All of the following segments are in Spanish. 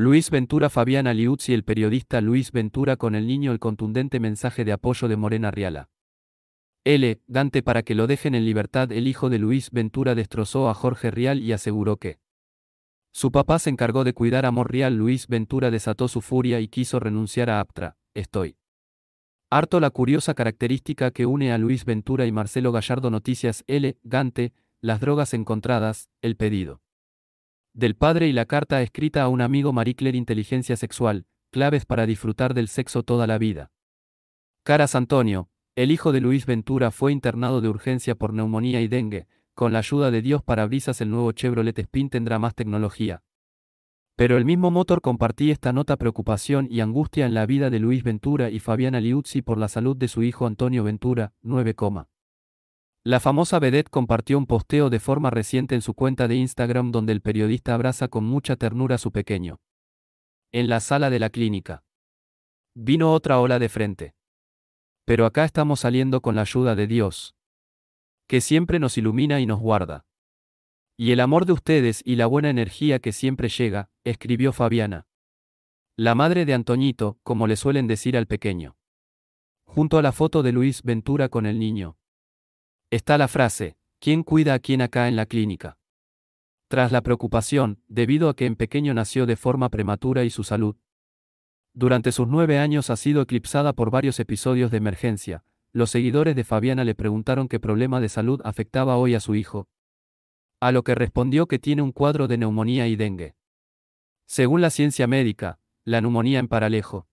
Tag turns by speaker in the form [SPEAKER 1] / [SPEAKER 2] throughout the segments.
[SPEAKER 1] Luis Ventura Fabián y El periodista Luis Ventura con el niño el contundente mensaje de apoyo de Morena Riala. L. Dante para que lo dejen en libertad el hijo de Luis Ventura destrozó a Jorge Rial y aseguró que su papá se encargó de cuidar a Morrial Luis Ventura desató su furia y quiso renunciar a Aptra, estoy. Harto la curiosa característica que une a Luis Ventura y Marcelo Gallardo Noticias L. Gante, las drogas encontradas, el pedido. Del padre y la carta escrita a un amigo maricler Inteligencia sexual, claves para disfrutar del sexo toda la vida. Caras Antonio, el hijo de Luis Ventura fue internado de urgencia por neumonía y dengue, con la ayuda de Dios para brisas el nuevo Chevrolet Spin tendrá más tecnología. Pero el mismo motor compartí esta nota preocupación y angustia en la vida de Luis Ventura y Fabiana Liuzzi por la salud de su hijo Antonio Ventura, 9, la famosa vedette compartió un posteo de forma reciente en su cuenta de Instagram donde el periodista abraza con mucha ternura a su pequeño. En la sala de la clínica. Vino otra ola de frente. Pero acá estamos saliendo con la ayuda de Dios. Que siempre nos ilumina y nos guarda. Y el amor de ustedes y la buena energía que siempre llega, escribió Fabiana. La madre de Antoñito, como le suelen decir al pequeño. Junto a la foto de Luis Ventura con el niño está la frase, ¿quién cuida a quién acá en la clínica? Tras la preocupación, debido a que en pequeño nació de forma prematura y su salud. Durante sus nueve años ha sido eclipsada por varios episodios de emergencia. Los seguidores de Fabiana le preguntaron qué problema de salud afectaba hoy a su hijo. A lo que respondió que tiene un cuadro de neumonía y dengue. Según la ciencia médica, la neumonía en paralejo.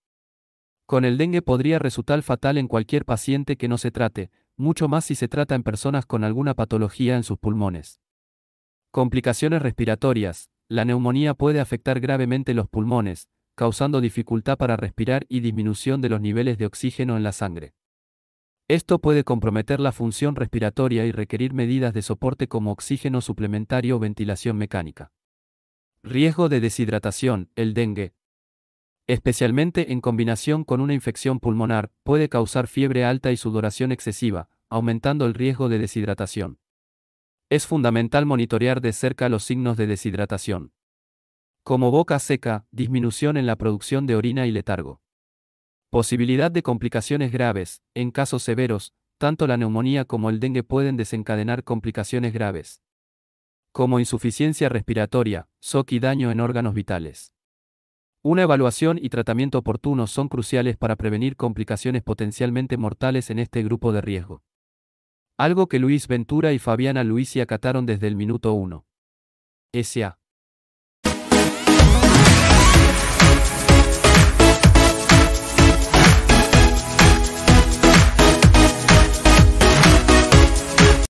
[SPEAKER 1] Con el dengue podría resultar fatal en cualquier paciente que no se trate, mucho más si se trata en personas con alguna patología en sus pulmones. Complicaciones respiratorias. La neumonía puede afectar gravemente los pulmones, causando dificultad para respirar y disminución de los niveles de oxígeno en la sangre. Esto puede comprometer la función respiratoria y requerir medidas de soporte como oxígeno suplementario o ventilación mecánica. Riesgo de deshidratación. El dengue, especialmente en combinación con una infección pulmonar, puede causar fiebre alta y sudoración excesiva, aumentando el riesgo de deshidratación. Es fundamental monitorear de cerca los signos de deshidratación, como boca seca, disminución en la producción de orina y letargo. Posibilidad de complicaciones graves, en casos severos, tanto la neumonía como el dengue pueden desencadenar complicaciones graves, como insuficiencia respiratoria, SOC y daño en órganos vitales. Una evaluación y tratamiento oportunos son cruciales para prevenir complicaciones potencialmente mortales en este grupo de riesgo. Algo que Luis Ventura y Fabiana Luisi acataron desde el minuto 1. S.A.